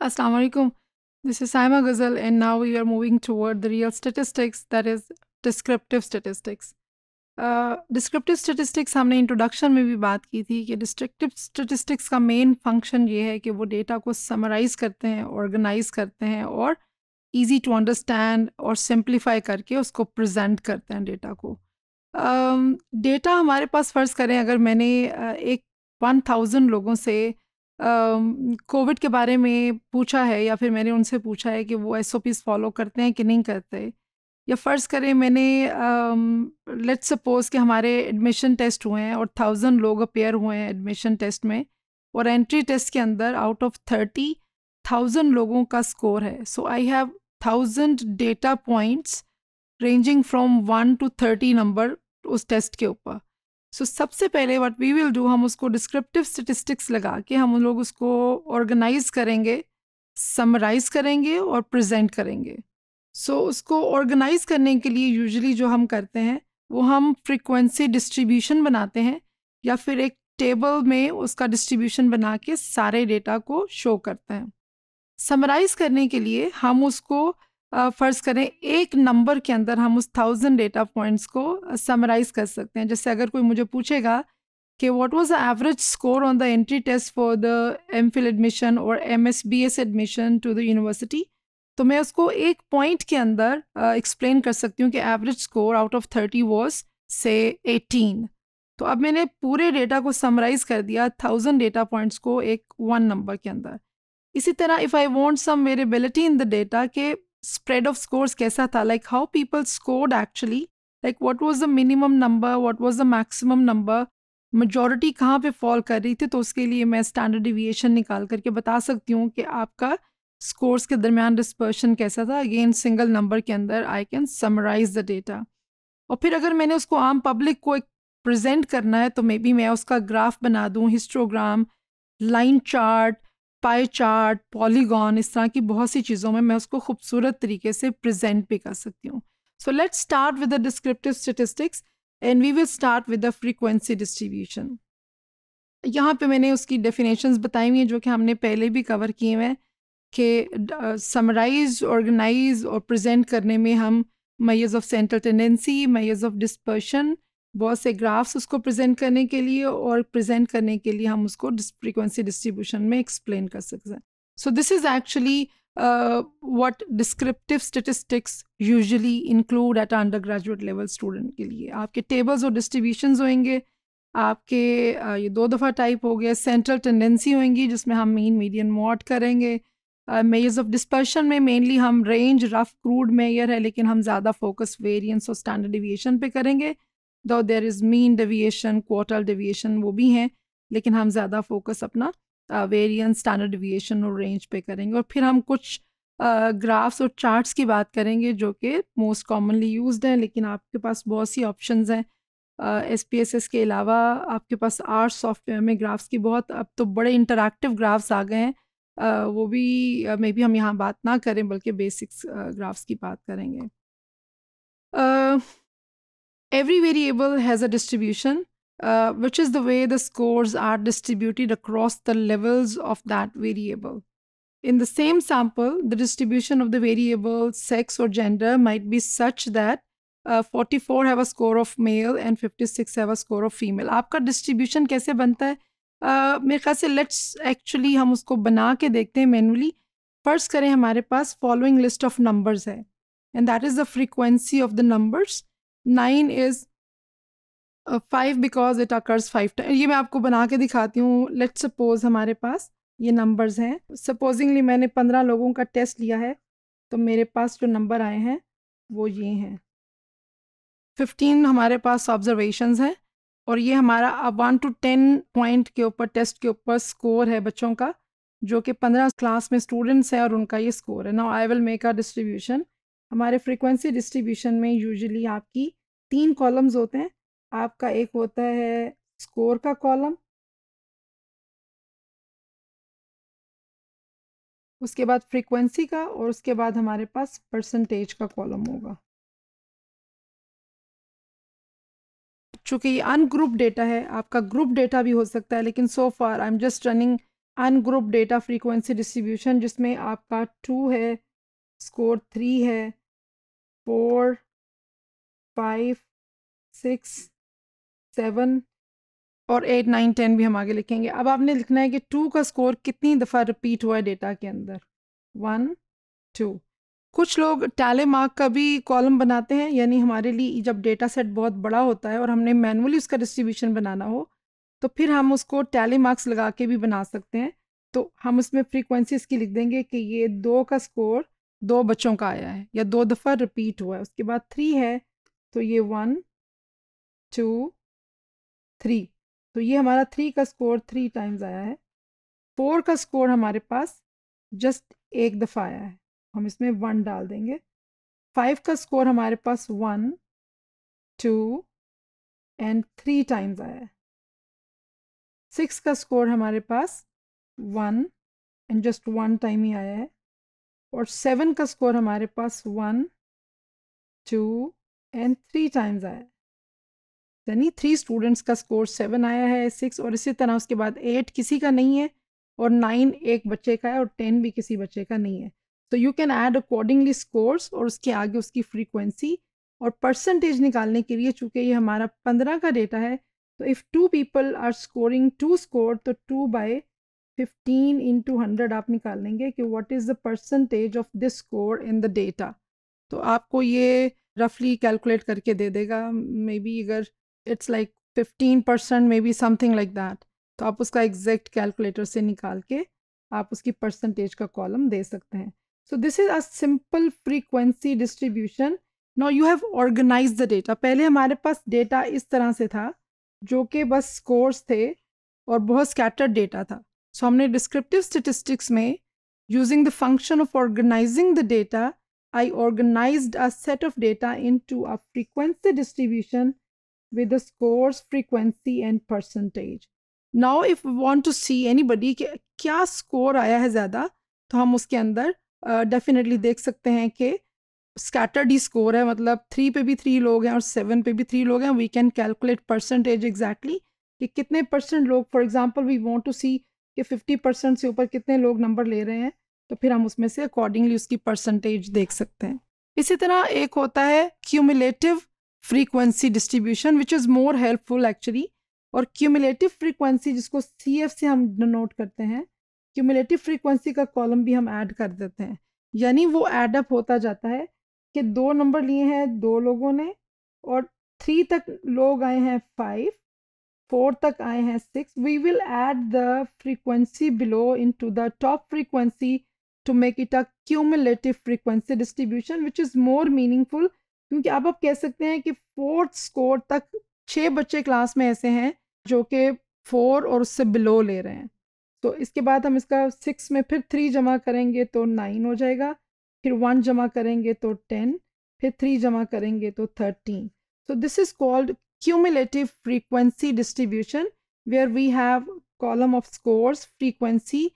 Assalamu alaikum. This is Saima Ghazal, and now we are moving toward the real statistics, that is, descriptive statistics. Descriptive uh, statistics हमने introduction में भी बात की थी कि descriptive statistics का main function ये है कि वो डेटा को समराइज़ करते हैं ऑर्गेनाइज करते हैं और ईज़ी टू अंडरस्टैंड और सिंप्लीफाई करके उसको प्रजेंट करते हैं डेटा को डेटा um, हमारे पास फ़र्ज़ करें अगर मैंने uh, एक वन थाउजेंड लोगों से कोविड के बारे में पूछा है या फिर मैंने उनसे पूछा है कि वो एस फॉलो करते हैं कि नहीं करते या फ़र्ज़ करें मैंने लेट्स सपोज़ कि हमारे एडमिशन टेस्ट हुए हैं और थाउजेंड लोग अपेयर हुए हैं एडमिशन टेस्ट में और एंट्री टेस्ट के अंदर आउट ऑफ थर्टी थाउजेंड लोगों का स्कोर है so I have thousand data points ranging from one to thirty number उस टेस्ट के ऊपर सो so, सबसे पहले व्हाट वी विल डू हम उसको डिस्क्रिप्टिव स्टेटिस्टिक्स लगा के हम लोग उसको ऑर्गेनाइज करेंगे समराइज करेंगे और प्रेजेंट करेंगे सो so, उसको ऑर्गेनाइज करने के लिए यूजुअली जो हम करते हैं वो हम फ्रिक्वेंसी डिस्ट्रीब्यूशन बनाते हैं या फिर एक टेबल में उसका डिस्ट्रीब्यूशन बना के सारे डेटा को शो करते हैं समराइज करने के लिए हम उसको फ़र्ज़ करें एक नंबर के अंदर हम उस थाउजेंड डेटा पॉइंट्स को समराइज़ कर सकते हैं जैसे अगर कोई मुझे पूछेगा कि what was the average score on the entry test for the M Phil admission और M S B S admission to the university तो मैं उसको एक पॉइंट के अंदर एक्सप्लेन कर सकती हूँ कि average score out of thirty was से एटीन तो अब मैंने पूरे डेटा को समराइज़ कर दिया थाउजेंड डेटा पॉइंट्स को एक वन नंबर के अंदर इसी तरह if I want some variability in the data के स्प्रेड ऑफ़ स्कोर्स कैसा था like how people scored actually like what was the minimum number what was the maximum number majority कहाँ पे फॉल कर रही थी तो उसके लिए मैं स्टैंडर्ड डिविएशन निकाल करके बता सकती हूँ कि आपका स्कोर्स के दरमियान डिस्पर्शन कैसा था अगेन सिंगल नंबर के अंदर I can summarise the data और फिर अगर मैंने उसको आम पब्लिक को एक प्रजेंट करना है तो मे बी मैं उसका ग्राफ बना दूँ histogram line chart pie chart polygon इस तरह की बहुत सी चीज़ों में मैं उसको खूबसूरत तरीके से प्रेजेंट भी कर सकती हूँ so let start with the descriptive statistics and we will start with the frequency distribution यहाँ पे मैंने उसकी डेफिनेशंस बताई हुई हैं जो कि हमने पहले भी कवर किए हुए हैं कि समराइज ऑर्गेनाइज और प्रजेंट करने में हम measures of central tendency measures of dispersion बहुत से ग्राफ्स उसको प्रेजेंट करने के लिए और प्रेजेंट करने के लिए हम उसको फ्रिक्वेंसी डिस्ट्रीब्यूशन में एक्सप्लेन कर सकते हैं so this is actually descriptive statistics usually include at undergraduate level student के लिए आपके टेबल्स और डिस्ट्रीब्यूशन होंगे आपके uh, ये दो दफ़ा टाइप हो गया सेंट्रल टेंडेंसी होंगी जिसमें हम मेन मीडियन मॉड करेंगे मेयर्स ऑफ डिस्पर्शन में मेनली हम रेंज रफ क्रूड मेयर है लेकिन हम ज़्यादा फोकस वेरियंस और स्टैंडर्ड डिविएशन पे करेंगे though there is mean deviation quarter deviation वो भी हैं लेकिन हम ज़्यादा फोकस अपना वेरियंस स्टैंडर्ड डिविएशन और रेंज पे करेंगे और फिर हम कुछ ग्राफ्स uh, और चार्ट्स की बात करेंगे जो कि मोस्ट कॉमनली यूज हैं लेकिन आपके पास बहुत सी ऑप्शन हैं एस पी एस एस के अलावा आपके पास आर्ट सॉफ्टवेयर में ग्राफ्स की बहुत अब तो बड़े इंटरक्टिव ग्राफ्स आ गए हैं uh, वो भी मे uh, बी हम यहाँ बात ना करें बल्कि बेसिक्स ग्राफ्स uh, की बात करेंगे uh, Every variable has a distribution, uh, which is the way the scores are distributed across the levels of that variable. In the same sample, the distribution of the variable sex or gender might be such that uh, 44 have a score of male and 56 have a score of female. आपका distribution कैसे बनता है uh, मेरे ख्याल ख़ासे let's actually हम उसको बना के देखते हैं manually. First करें हमारे पास following list of numbers है and that is the frequency of the numbers. Nine is five because it occurs five time ये मैं आपको बना के दिखाती हूँ लेट सपोज हमारे पास ये नंबर्स हैं सपोजिंगली मैंने पंद्रह लोगों का टेस्ट लिया है तो मेरे पास जो नंबर आए हैं वो ये हैं फिफ्टीन हमारे पास ऑब्जर्वेशन हैं और ये हमारा अब वन टू टेन पॉइंट के ऊपर टेस्ट के ऊपर स्कोर है बच्चों का जो कि पंद्रह क्लास में स्टूडेंट्स हैं और उनका ये स्कोर है now I will make a distribution हमारे फ्रीक्वेंसी डिस्ट्रीब्यूशन में यूजुअली आपकी तीन कॉलम्स होते हैं आपका एक होता है स्कोर का कॉलम उसके बाद फ्रीक्वेंसी का और उसके बाद हमारे पास परसेंटेज का कॉलम होगा चूंकि ये अनग्रुप डेटा है आपका ग्रुप डेटा भी हो सकता है लेकिन so far I am just running ungroup data frequency distribution जिसमें आपका टू है स्कोर थ्री है फोर फाइव सिक्स सेवन और एट नाइन टेन भी हम आगे लिखेंगे अब आपने लिखना है कि टू का स्कोर कितनी दफ़ा रिपीट हुआ है डेटा के अंदर वन टू कुछ लोग टैले मार्क का भी कॉलम बनाते हैं यानी हमारे लिए जब डेटा सेट बहुत बड़ा होता है और हमने मैनुअली उसका डिस्ट्रीब्यूशन बनाना हो तो फिर हम उसको टैले मार्क्स लगा के भी बना सकते हैं तो हम उसमें फ्रीक्वेंसीज की लिख देंगे कि ये दो का स्कोर दो बच्चों का आया है या दो दफ़ा रिपीट हुआ है उसके बाद थ्री है तो ये वन टू थ्री तो ये हमारा थ्री का स्कोर थ्री टाइम्स आया है फोर का स्कोर हमारे पास जस्ट एक दफ़ा आया है हम इसमें वन डाल देंगे फाइव का स्कोर हमारे पास one two and three times आया है सिक्स का स्कोर हमारे पास one and just one time ही आया है और सेवन का स्कोर हमारे पास one two and three times आया यानी थ्री स्टूडेंट्स का स्कोर सेवन आया है सिक्स और इसी तरह उसके बाद एट किसी का नहीं है और नाइन एक बच्चे का है और टेन भी किसी बच्चे का नहीं है तो you can add accordingly scores और उसके आगे उसकी फ्रीक्वेंसी और परसेंटेज निकालने के लिए चूंकि ये हमारा पंद्रह का डेटा है तो if two people are scoring two score तो two by fifteen into hundred आप निकाल लेंगे कि what is the percentage of this score in the data तो आपको ये रफली कैलकुलेट करके दे देगा मे बी अगर it's like fifteen percent maybe something like that तो आप उसका एग्जैक्ट कैलकुलेटर से निकाल के आप उसकी परसेंटेज का कॉलम दे सकते हैं so this is a simple frequency distribution now you have organise the data पहले हमारे पास डेटा इस तरह से था जो कि बस स्कोर्स थे और बहुत स्कैटर्ड डेटा था सो so, हमने डिस्क्रिप्टिव स्टेटिस्टिक्स में using the function of organising the data I organized a set of data into a frequency distribution with the scores, frequency and percentage. Now if we want to see anybody कि क्या score आया है ज़्यादा तो हम उसके अंदर definitely uh, देख सकते हैं कि स्कैटर्ड ही स्कोर है मतलब थ्री पे भी थ्री लोग हैं और सेवन पे भी थ्री लोग हैं we can calculate percentage exactly कि कितने परसेंट लोग for example we want to see कि फिफ्टी परसेंट से ऊपर कितने लोग नंबर ले रहे हैं तो फिर हम उसमें से अकॉर्डिंगली उसकी परसेंटेज देख सकते हैं इसी तरह एक होता है cumulative frequency distribution which is more helpful actually और क्यूमुलेटिव फ्रीक्वेंसी जिसको सी एफ से हम नोट करते हैं क्यूमुलेटिव फ्रीक्वेंसी का कॉलम भी हम ऐड कर देते हैं यानी वो एडअप होता जाता है कि दो नंबर लिए हैं दो लोगों ने और थ्री तक लोग आए हैं फाइव फोर तक आए हैं six we will add the frequency below into the top frequency to make it a cumulative frequency distribution which is more meaningful क्योंकि अब आप कह सकते हैं कि फोर्थ स्कोर तक छः बच्चे क्लास में ऐसे हैं जो कि फोर और उससे बिलो ले रहे हैं तो इसके बाद हम इसका सिक्स में फिर थ्री जमा करेंगे तो नाइन हो जाएगा फिर वन जमा करेंगे तो टेन फिर थ्री जमा करेंगे तो thirteen so this is called cumulative frequency distribution where we have column of scores frequency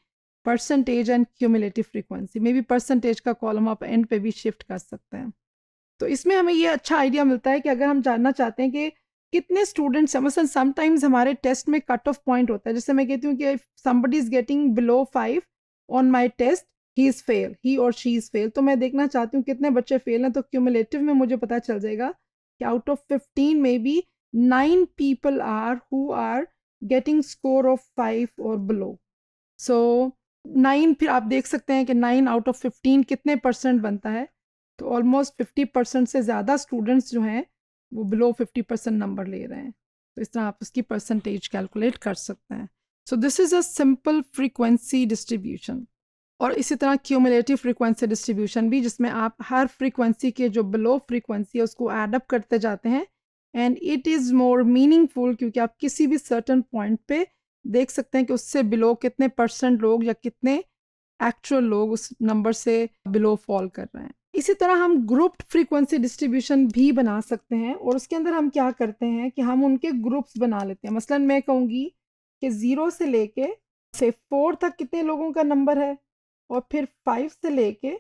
percentage and cumulative frequency maybe percentage का कॉलम आप एंड पे भी शिफ्ट कर सकते हैं तो इसमें हमें ये अच्छा आइडिया मिलता है कि अगर हम जानना चाहते हैं कि कितने स्टूडेंट्स हैं मसलन मतलब समटाइम्स हमारे टेस्ट में कट ऑफ पॉइंट होता है जैसे मैं कहती हूँ कि somebody is getting below five on my test he is fail he और शी इज़ फेल तो मैं देखना चाहती हूँ कितने बच्चे फेल हैं तो क्यूमुलेटिव में मुझे पता चल जाएगा कि out of fifteen maybe nine people are who are getting score of five और बिलो सो नाइन फिर आप देख सकते हैं कि नाइन आउट ऑफ फिफ्टीन कितने परसेंट बनता है तो ऑलमोस्ट फिफ्टी परसेंट से ज़्यादा स्टूडेंट्स जो हैं वो बिलो फिफ्टी परसेंट नंबर ले रहे हैं तो इस तरह आप उसकी परसेंटेज कैलकुलेट कर सकते हैं so this is a simple frequency distribution और इसी तरह क्यूमलेटिव फ्रीक्वेंसी डिस्ट्रीब्यूशन भी जिसमें आप हर फ्रीक्वेंसी के जो बिलो फ्रीक्वेंसी है उसको एडअप करते जाते हैं and it is more meaningful क्योंकि आप किसी भी सर्टन पॉइंट पे देख सकते हैं कि उससे बिलो कितने परसेंट लोग या कितने एक्चुअल लोग उस नंबर से बिलो फॉल कर रहे हैं इसी तरह हम ग्रुप्ड फ्रीक्वेंसी डिस्ट्रीब्यूशन भी बना सकते हैं और उसके अंदर हम क्या करते हैं कि हम उनके ग्रुप्स बना लेते हैं मसलन मैं कहूँगी कि ज़ीरो से लेके से फोर तक कितने लोगों का नंबर है और फिर फाइव से लेके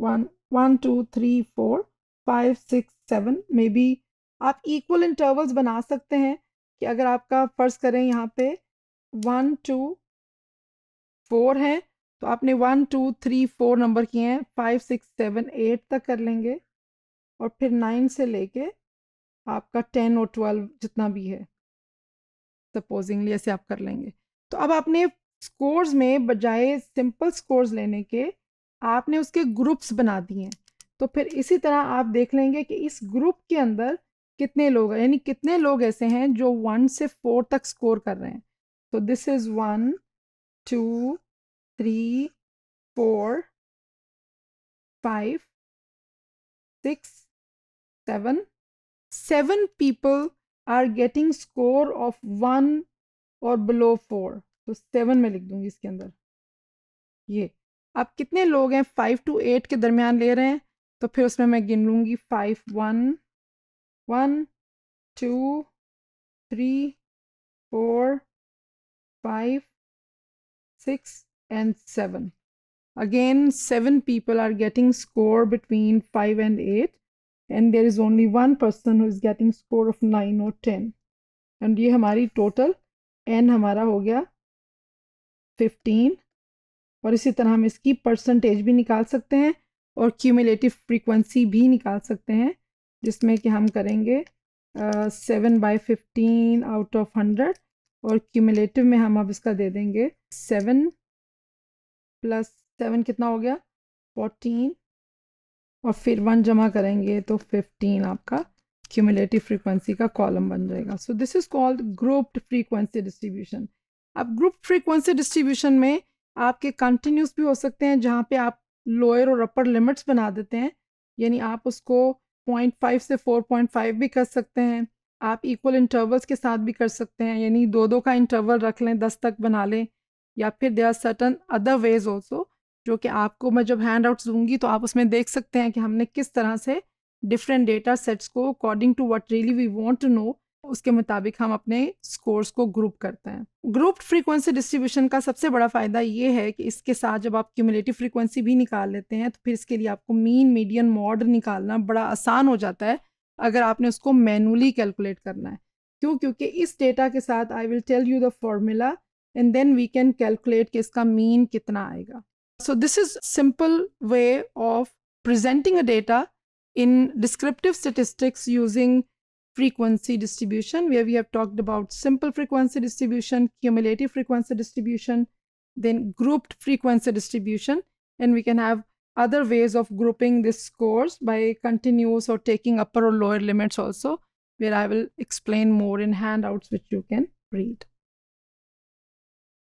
one one two three four five six seven maybe आप इक्वल इंटरवल्स बना सकते हैं कि अगर आपका फ़र्ज़ करें यहाँ पे वन टू फोर है तो आपने one two three four number किए हैं फाइव सिक्स सेवन एट तक कर लेंगे और फिर नाइन से लेके आपका टेन और ट्वेल्व जितना भी है सपोजिंगली ऐसे आप कर लेंगे तो अब आपने स्कोर्स में बजाय सिंपल स्कोर्स लेने के आपने उसके ग्रुप्स बना दिए हैं तो फिर इसी तरह आप देख लेंगे कि इस ग्रुप के अंदर कितने लोग यानी कितने लोग ऐसे हैं जो वन से फोर तक स्कोर कर रहे हैं So this is one, two, three, four, five, six, seven. Seven people are getting score of one और बिलो फोर तो सेवन में लिख दूंगी इसके अंदर ये अब कितने लोग हैं फाइव टू एट के दरमियान ले रहे हैं तो फिर उसमें मैं गिन लूँगी five one one two three four five six and seven again seven people are getting score between five and eight and there is only one person is getting score of nine और ten and ये हमारी total N हमारा हो गया fifteen और इसी तरह हम इसकी परसेंटेज भी निकाल सकते हैं और क्यूमुलेटिव फ्रीक्वेंसी भी निकाल सकते हैं जिसमें कि हम करेंगे seven by fifteen out of hundred और क्यूमलेटिव में हम अब इसका दे देंगे सेवन प्लस सेवन कितना हो गया फोर्टीन और फिर वन जमा करेंगे तो फिफ्टीन आपका क्यूमलेटिव फ्रीक्वेंसी का कॉलम बन जाएगा so this is called grouped frequency distribution अब ग्रुप फ्रीक्वेंसी डिस्ट्रीब्यूशन में आपके कंटिन्यूस भी हो सकते हैं जहाँ पे आप लोअर और अपर लिमिट्स बना देते हैं यानी आप उसको 0.5 से 4.5 भी कर सकते हैं आप इक्वल इंटरवल्स के साथ भी कर सकते हैं यानी दो दो का इंटरवल रख लें दस तक बना लें या फिर they are certain other ways also जो कि आपको मैं जब हैंड आउट्स दूंगी तो आप उसमें देख सकते हैं कि हमने किस तरह से डिफरेंट डेटा सेट्स को according to what really we want to know उसके मुताबिक हम अपने स्कोर्स को ग्रुप करते हैं ग्रुप्ड फ्रीक्वेंसी डिस्ट्रीब्यूशन का सबसे बड़ा फ़ायदा ये है कि इसके साथ जब आप क्यूमलेटिव फ्रीक्वेंसी भी निकाल लेते हैं तो फिर इसके लिए आपको मीन मीडियन मॉड निकालना बड़ा आसान हो जाता है अगर आपने उसको मैनुअली कैलकुलेट करना है क्यों क्योंकि इस डेटा के साथ I will tell you the formula and then we can calculate कि इसका मीन कितना आएगा so this is simple way of presenting a data in descriptive statistics using frequency distribution where we have talked about simple frequency distribution, cumulative frequency distribution, then grouped frequency distribution, and we can have other ways of grouping these scores by continuous or taking upper or lower limits also, where I will explain more in handouts which you can read.